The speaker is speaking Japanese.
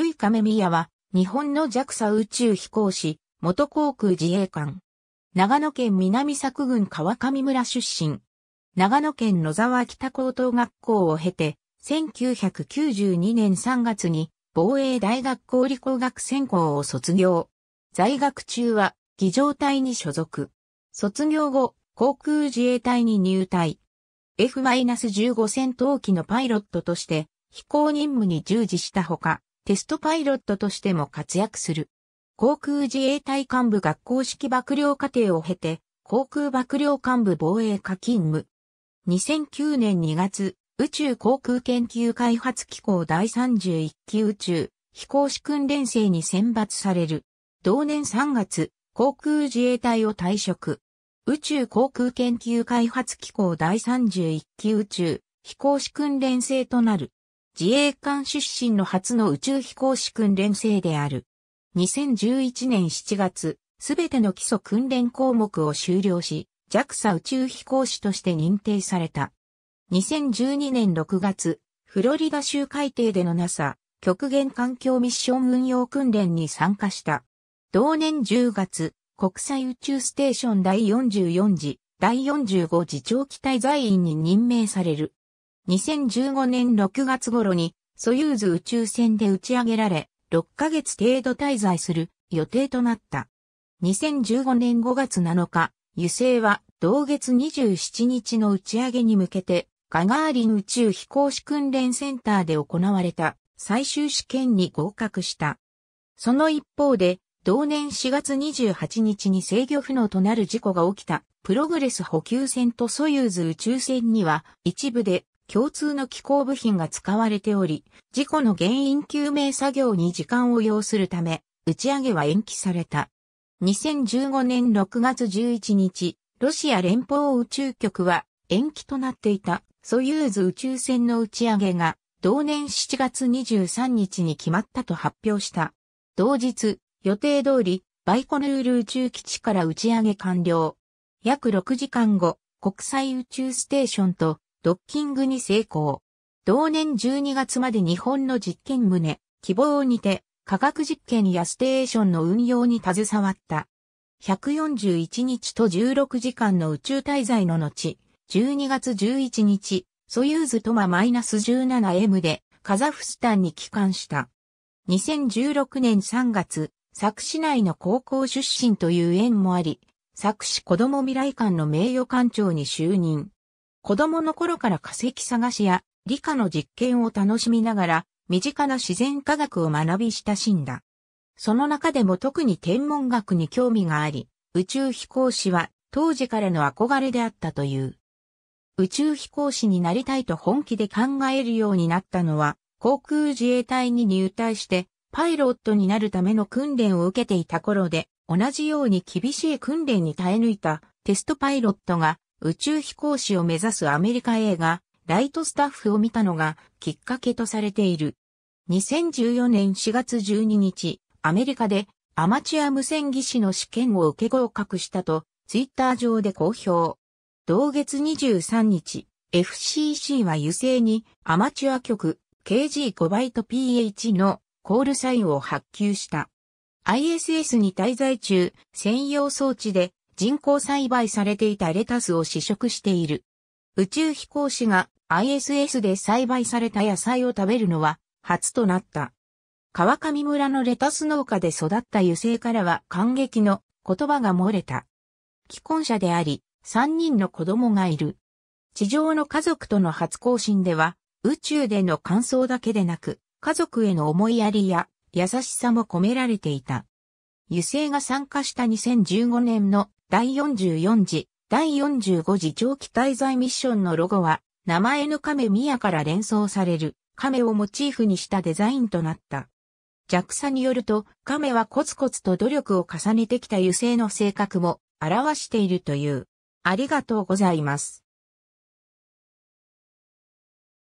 ゆいかめみやは、日本の JAXA 宇宙飛行士、元航空自衛官。長野県南作郡川上村出身。長野県野沢北高等学校を経て、1992年3月に防衛大学校理工学専攻を卒業。在学中は儀仗隊に所属。卒業後、航空自衛隊に入隊。F-15 戦闘機のパイロットとして飛行任務に従事したほか、テストパイロットとしても活躍する。航空自衛隊幹部学校式幕僚課程を経て、航空幕僚幹部防衛課勤務。2009年2月、宇宙航空研究開発機構第31期宇宙飛行士訓練生に選抜される。同年3月、航空自衛隊を退職。宇宙航空研究開発機構第31期宇宙飛行士訓練生となる。自衛官出身の初の宇宙飛行士訓練生である。2011年7月、すべての基礎訓練項目を終了し、JAXA 宇宙飛行士として認定された。2012年6月、フロリダ州海底での NASA 極限環境ミッション運用訓練に参加した。同年10月、国際宇宙ステーション第44次、第45次長期滞在員に任命される。2015年6月頃にソユーズ宇宙船で打ち上げられ、6ヶ月程度滞在する予定となった。2015年5月7日、油星は同月27日の打ち上げに向けて、ガガーリン宇宙飛行士訓練センターで行われた最終試験に合格した。その一方で、同年4月28日に制御不能となる事故が起きた、プログレス補給船とソユーズ宇宙船には一部で共通の機構部品が使われており、事故の原因究明作業に時間を要するため、打ち上げは延期された。2015年6月11日、ロシア連邦宇宙局は延期となっていたソユーズ宇宙船の打ち上げが同年7月23日に決まったと発表した。同日、予定通りバイコヌール宇宙基地から打ち上げ完了。約6時間後、国際宇宙ステーションとドッキングに成功。同年12月まで日本の実験棟、希望にて、科学実験やステーションの運用に携わった。141日と16時間の宇宙滞在の後、12月11日、ソユーズトマ -17M でカザフスタンに帰還した。2016年3月、佐久市内の高校出身という縁もあり、佐久市子供未来館の名誉館長に就任。子供の頃から化石探しや理科の実験を楽しみながら、身近な自然科学を学び親しんだ。その中でも特に天文学に興味があり、宇宙飛行士は当時からの憧れであったという。宇宙飛行士になりたいと本気で考えるようになったのは、航空自衛隊に入隊して、パイロットになるための訓練を受けていた頃で、同じように厳しい訓練に耐え抜いたテストパイロットが宇宙飛行士を目指すアメリカ映画、ライトスタッフを見たのがきっかけとされている。2014年4月12日、アメリカでアマチュア無線技師の試験を受け合格したと、ツイッター上で公表。同月23日、FCC は油性にアマチュア局 KG5 バイト PH のコールサインを発給した。ISS に滞在中、専用装置で人工栽培されていたレタスを試食している。宇宙飛行士が ISS で栽培された野菜を食べるのは初となった。川上村のレタス農家で育った油性からは感激の言葉が漏れた。既婚者であり、3人の子供がいる。地上の家族との初更新では、宇宙での感想だけでなく、家族への思いやりや優しさも込められていた。油性が参加した2015年の第44次、第45次長期滞在ミッションのロゴは、名前の亀宮から連想される、亀をモチーフにしたデザインとなった。JAXA によると、亀はコツコツと努力を重ねてきた油性の性格も表しているという。ありがとうございます。